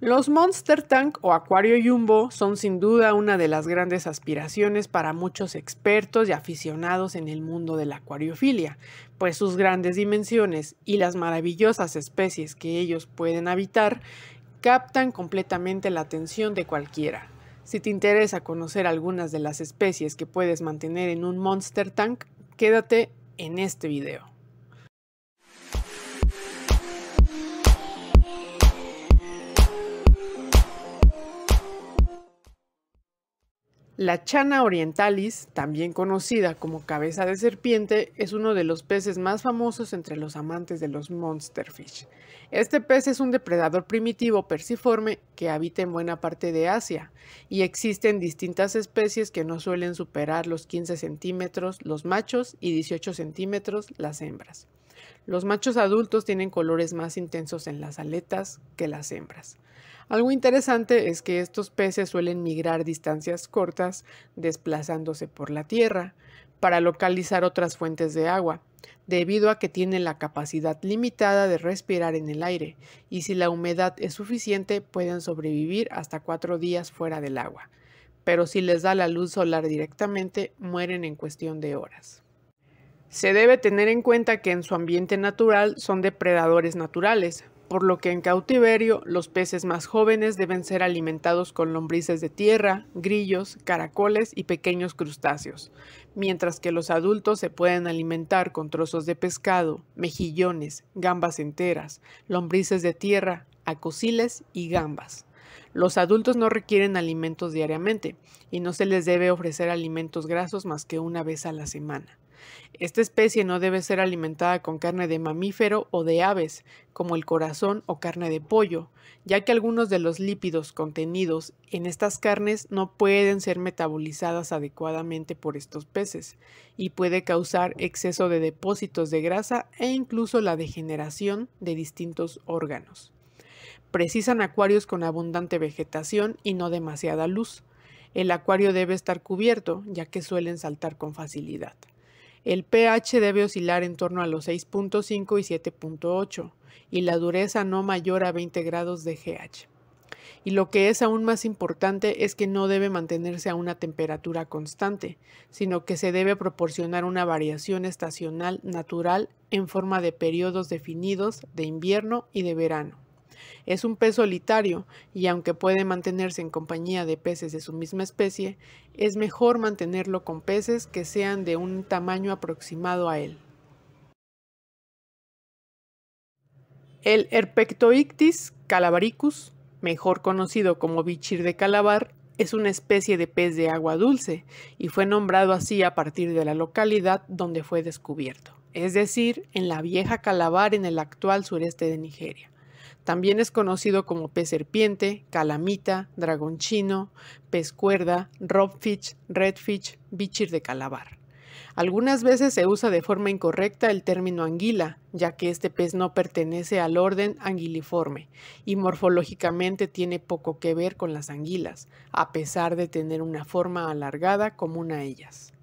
Los Monster Tank o Acuario Jumbo son sin duda una de las grandes aspiraciones para muchos expertos y aficionados en el mundo de la acuariofilia, pues sus grandes dimensiones y las maravillosas especies que ellos pueden habitar captan completamente la atención de cualquiera. Si te interesa conocer algunas de las especies que puedes mantener en un Monster Tank, quédate en este video. La chana orientalis, también conocida como cabeza de serpiente, es uno de los peces más famosos entre los amantes de los monsterfish. Este pez es un depredador primitivo perciforme que habita en buena parte de Asia y existen distintas especies que no suelen superar los 15 centímetros los machos y 18 centímetros las hembras. Los machos adultos tienen colores más intensos en las aletas que las hembras. Algo interesante es que estos peces suelen migrar distancias cortas desplazándose por la tierra para localizar otras fuentes de agua, debido a que tienen la capacidad limitada de respirar en el aire, y si la humedad es suficiente pueden sobrevivir hasta cuatro días fuera del agua, pero si les da la luz solar directamente mueren en cuestión de horas. Se debe tener en cuenta que en su ambiente natural son depredadores naturales, por lo que en cautiverio los peces más jóvenes deben ser alimentados con lombrices de tierra, grillos, caracoles y pequeños crustáceos, mientras que los adultos se pueden alimentar con trozos de pescado, mejillones, gambas enteras, lombrices de tierra, acosiles y gambas. Los adultos no requieren alimentos diariamente y no se les debe ofrecer alimentos grasos más que una vez a la semana. Esta especie no debe ser alimentada con carne de mamífero o de aves, como el corazón o carne de pollo, ya que algunos de los lípidos contenidos en estas carnes no pueden ser metabolizadas adecuadamente por estos peces y puede causar exceso de depósitos de grasa e incluso la degeneración de distintos órganos. Precisan acuarios con abundante vegetación y no demasiada luz. El acuario debe estar cubierto, ya que suelen saltar con facilidad. El pH debe oscilar en torno a los 6.5 y 7.8 y la dureza no mayor a 20 grados de GH. Y lo que es aún más importante es que no debe mantenerse a una temperatura constante, sino que se debe proporcionar una variación estacional natural en forma de periodos definidos de invierno y de verano. Es un pez solitario y aunque puede mantenerse en compañía de peces de su misma especie, es mejor mantenerlo con peces que sean de un tamaño aproximado a él. El Herpectoictis calabaricus, mejor conocido como bichir de calabar, es una especie de pez de agua dulce y fue nombrado así a partir de la localidad donde fue descubierto, es decir, en la vieja Calabar en el actual sureste de Nigeria. También es conocido como pez serpiente, calamita, dragón chino, pez cuerda, robfish, redfish, bichir de calabar. Algunas veces se usa de forma incorrecta el término anguila, ya que este pez no pertenece al orden anguiliforme y morfológicamente tiene poco que ver con las anguilas, a pesar de tener una forma alargada común a ellas.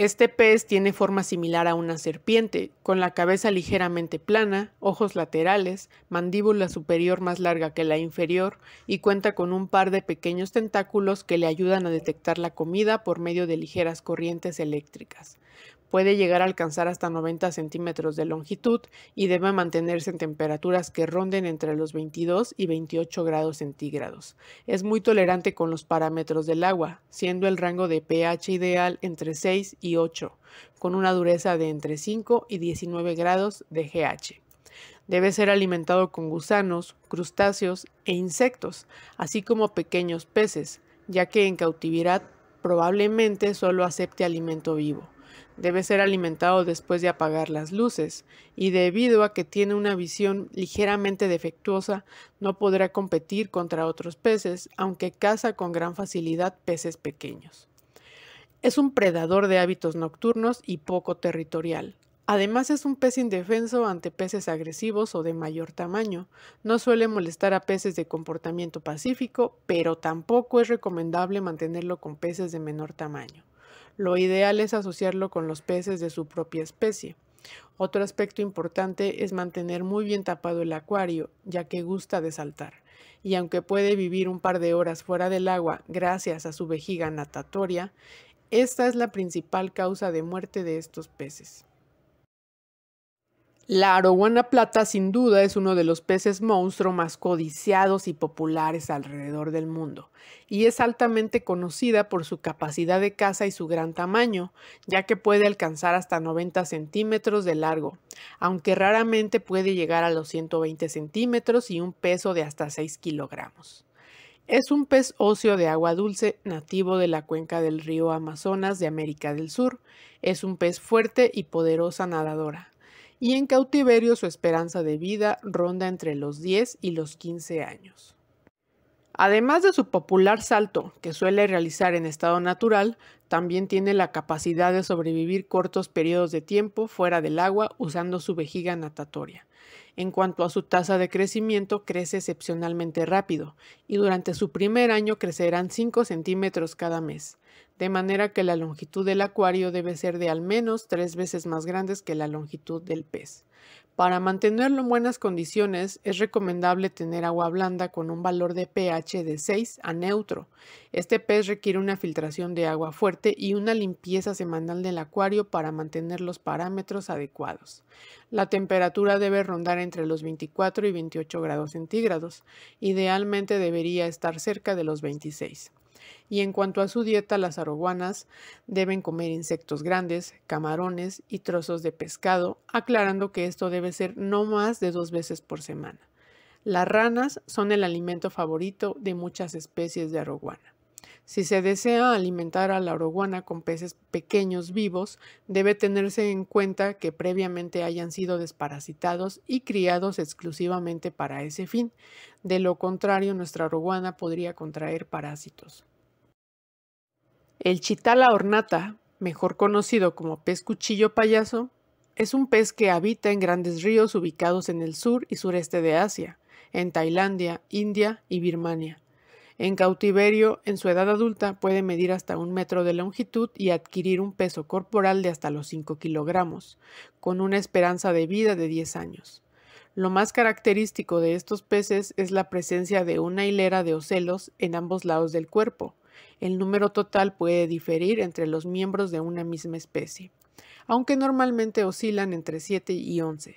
Este pez tiene forma similar a una serpiente, con la cabeza ligeramente plana, ojos laterales, mandíbula superior más larga que la inferior y cuenta con un par de pequeños tentáculos que le ayudan a detectar la comida por medio de ligeras corrientes eléctricas puede llegar a alcanzar hasta 90 centímetros de longitud y debe mantenerse en temperaturas que ronden entre los 22 y 28 grados centígrados. Es muy tolerante con los parámetros del agua, siendo el rango de pH ideal entre 6 y 8, con una dureza de entre 5 y 19 grados de GH. Debe ser alimentado con gusanos, crustáceos e insectos, así como pequeños peces, ya que en cautividad probablemente solo acepte alimento vivo. Debe ser alimentado después de apagar las luces y debido a que tiene una visión ligeramente defectuosa no podrá competir contra otros peces, aunque caza con gran facilidad peces pequeños. Es un predador de hábitos nocturnos y poco territorial. Además es un pez indefenso ante peces agresivos o de mayor tamaño. No suele molestar a peces de comportamiento pacífico, pero tampoco es recomendable mantenerlo con peces de menor tamaño. Lo ideal es asociarlo con los peces de su propia especie. Otro aspecto importante es mantener muy bien tapado el acuario, ya que gusta de saltar, y aunque puede vivir un par de horas fuera del agua gracias a su vejiga natatoria, esta es la principal causa de muerte de estos peces. La arowana plata sin duda es uno de los peces monstruo más codiciados y populares alrededor del mundo, y es altamente conocida por su capacidad de caza y su gran tamaño, ya que puede alcanzar hasta 90 centímetros de largo, aunque raramente puede llegar a los 120 centímetros y un peso de hasta 6 kilogramos. Es un pez óseo de agua dulce nativo de la cuenca del río Amazonas de América del Sur. Es un pez fuerte y poderosa nadadora y en cautiverio su esperanza de vida ronda entre los 10 y los 15 años. Además de su popular salto, que suele realizar en estado natural, también tiene la capacidad de sobrevivir cortos periodos de tiempo fuera del agua usando su vejiga natatoria. En cuanto a su tasa de crecimiento, crece excepcionalmente rápido y durante su primer año crecerán 5 centímetros cada mes de manera que la longitud del acuario debe ser de al menos tres veces más grandes que la longitud del pez. Para mantenerlo en buenas condiciones es recomendable tener agua blanda con un valor de pH de 6 a neutro. Este pez requiere una filtración de agua fuerte y una limpieza semanal del acuario para mantener los parámetros adecuados. La temperatura debe rondar entre los 24 y 28 grados centígrados. Idealmente debería estar cerca de los 26. Y en cuanto a su dieta, las arowanas deben comer insectos grandes, camarones y trozos de pescado, aclarando que esto debe ser no más de dos veces por semana. Las ranas son el alimento favorito de muchas especies de arowana. Si se desea alimentar a la arowana con peces pequeños vivos, debe tenerse en cuenta que previamente hayan sido desparasitados y criados exclusivamente para ese fin. De lo contrario, nuestra arowana podría contraer parásitos. El chitala ornata, mejor conocido como pez cuchillo payaso, es un pez que habita en grandes ríos ubicados en el sur y sureste de Asia, en Tailandia, India y Birmania. En cautiverio, en su edad adulta, puede medir hasta un metro de longitud y adquirir un peso corporal de hasta los 5 kilogramos, con una esperanza de vida de 10 años. Lo más característico de estos peces es la presencia de una hilera de ocelos en ambos lados del cuerpo, el número total puede diferir entre los miembros de una misma especie, aunque normalmente oscilan entre 7 y 11.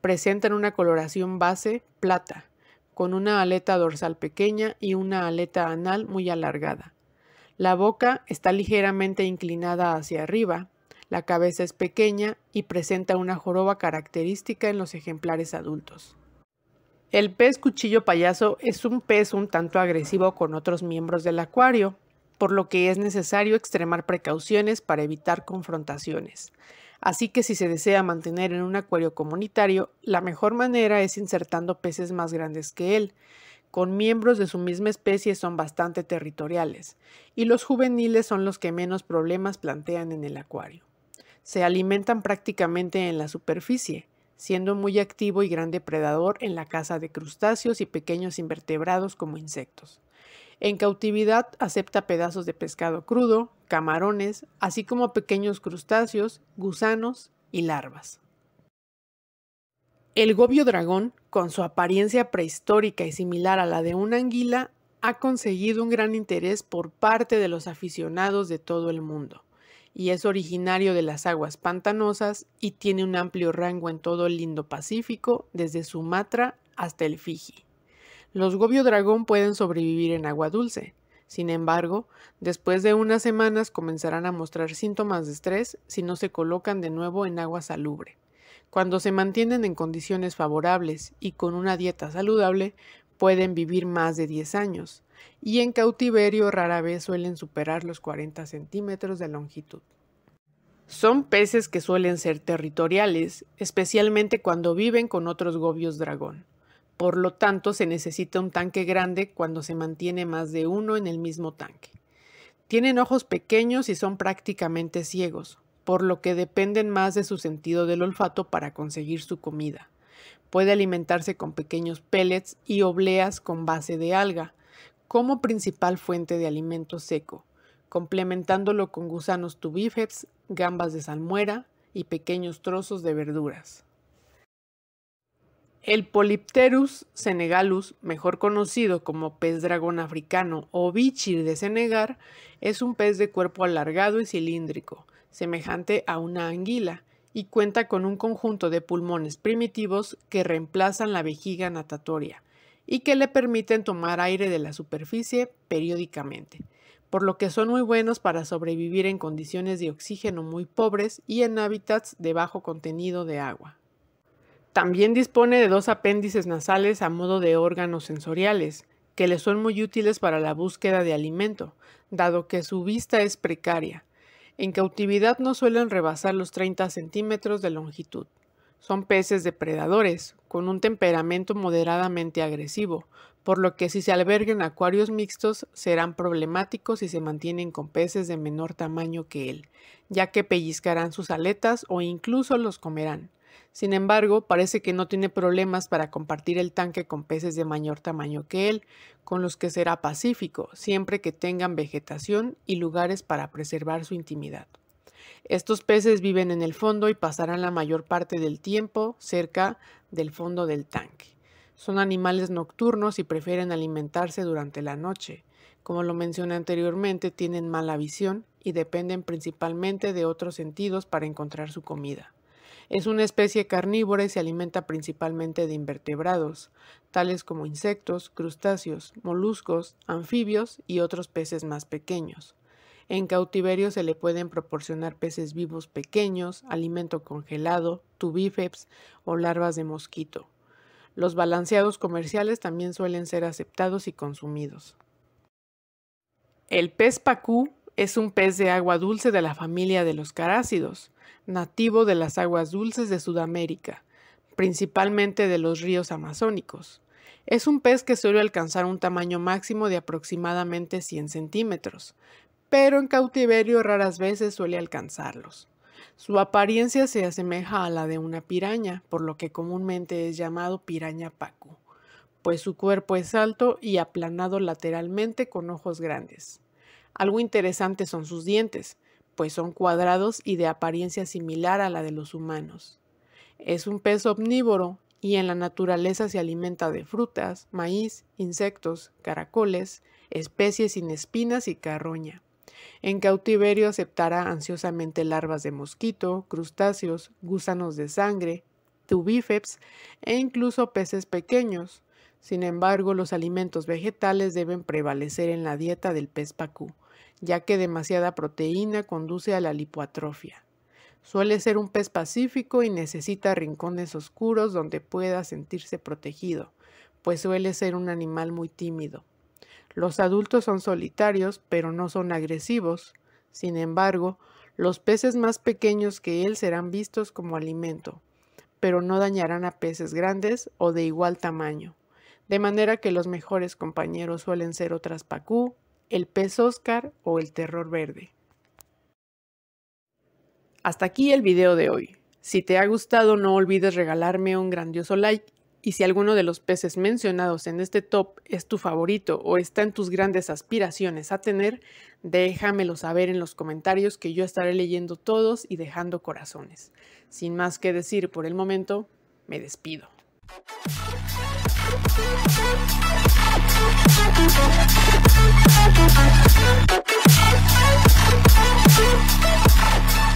Presentan una coloración base plata, con una aleta dorsal pequeña y una aleta anal muy alargada. La boca está ligeramente inclinada hacia arriba, la cabeza es pequeña y presenta una joroba característica en los ejemplares adultos. El pez cuchillo payaso es un pez un tanto agresivo con otros miembros del acuario, por lo que es necesario extremar precauciones para evitar confrontaciones. Así que si se desea mantener en un acuario comunitario, la mejor manera es insertando peces más grandes que él. Con miembros de su misma especie son bastante territoriales, y los juveniles son los que menos problemas plantean en el acuario. Se alimentan prácticamente en la superficie, siendo muy activo y gran depredador en la caza de crustáceos y pequeños invertebrados como insectos. En cautividad acepta pedazos de pescado crudo, camarones, así como pequeños crustáceos, gusanos y larvas. El gobio dragón, con su apariencia prehistórica y similar a la de una anguila, ha conseguido un gran interés por parte de los aficionados de todo el mundo y es originario de las aguas pantanosas y tiene un amplio rango en todo el Indo-Pacífico, desde Sumatra hasta el Fiji. Los gobio dragón pueden sobrevivir en agua dulce. Sin embargo, después de unas semanas comenzarán a mostrar síntomas de estrés si no se colocan de nuevo en agua salubre. Cuando se mantienen en condiciones favorables y con una dieta saludable, pueden vivir más de 10 años y en cautiverio rara vez suelen superar los 40 centímetros de longitud. Son peces que suelen ser territoriales, especialmente cuando viven con otros gobios dragón. Por lo tanto, se necesita un tanque grande cuando se mantiene más de uno en el mismo tanque. Tienen ojos pequeños y son prácticamente ciegos, por lo que dependen más de su sentido del olfato para conseguir su comida. Puede alimentarse con pequeños pellets y obleas con base de alga como principal fuente de alimento seco, complementándolo con gusanos tubífers, gambas de salmuera y pequeños trozos de verduras. El Polipterus senegalus, mejor conocido como pez dragón africano o bichir de Senegal, es un pez de cuerpo alargado y cilíndrico, semejante a una anguila, y cuenta con un conjunto de pulmones primitivos que reemplazan la vejiga natatoria y que le permiten tomar aire de la superficie periódicamente, por lo que son muy buenos para sobrevivir en condiciones de oxígeno muy pobres y en hábitats de bajo contenido de agua. También dispone de dos apéndices nasales a modo de órganos sensoriales, que le son muy útiles para la búsqueda de alimento, dado que su vista es precaria, en cautividad no suelen rebasar los 30 centímetros de longitud. Son peces depredadores, con un temperamento moderadamente agresivo, por lo que si se alberguen acuarios mixtos serán problemáticos si se mantienen con peces de menor tamaño que él, ya que pellizcarán sus aletas o incluso los comerán. Sin embargo, parece que no tiene problemas para compartir el tanque con peces de mayor tamaño que él, con los que será pacífico, siempre que tengan vegetación y lugares para preservar su intimidad. Estos peces viven en el fondo y pasarán la mayor parte del tiempo cerca del fondo del tanque. Son animales nocturnos y prefieren alimentarse durante la noche. Como lo mencioné anteriormente, tienen mala visión y dependen principalmente de otros sentidos para encontrar su comida. Es una especie carnívora y se alimenta principalmente de invertebrados, tales como insectos, crustáceos, moluscos, anfibios y otros peces más pequeños. En cautiverio se le pueden proporcionar peces vivos pequeños, alimento congelado, tubífeps o larvas de mosquito. Los balanceados comerciales también suelen ser aceptados y consumidos. El pez pacú es un pez de agua dulce de la familia de los carácidos nativo de las aguas dulces de Sudamérica, principalmente de los ríos amazónicos. Es un pez que suele alcanzar un tamaño máximo de aproximadamente 100 centímetros, pero en cautiverio raras veces suele alcanzarlos. Su apariencia se asemeja a la de una piraña, por lo que comúnmente es llamado piraña pacu, pues su cuerpo es alto y aplanado lateralmente con ojos grandes. Algo interesante son sus dientes, pues son cuadrados y de apariencia similar a la de los humanos. Es un pez omnívoro y en la naturaleza se alimenta de frutas, maíz, insectos, caracoles, especies sin espinas y carroña. En cautiverio aceptará ansiosamente larvas de mosquito, crustáceos, gusanos de sangre, tubífeps e incluso peces pequeños. Sin embargo, los alimentos vegetales deben prevalecer en la dieta del pez pacú, ya que demasiada proteína conduce a la lipoatrofia. Suele ser un pez pacífico y necesita rincones oscuros donde pueda sentirse protegido, pues suele ser un animal muy tímido. Los adultos son solitarios, pero no son agresivos. Sin embargo, los peces más pequeños que él serán vistos como alimento, pero no dañarán a peces grandes o de igual tamaño. De manera que los mejores compañeros suelen ser otras pacú, el pez Oscar o el terror verde. Hasta aquí el video de hoy. Si te ha gustado no olvides regalarme un grandioso like y si alguno de los peces mencionados en este top es tu favorito o está en tus grandes aspiraciones a tener, déjamelo saber en los comentarios que yo estaré leyendo todos y dejando corazones. Sin más que decir por el momento, me despido. We'll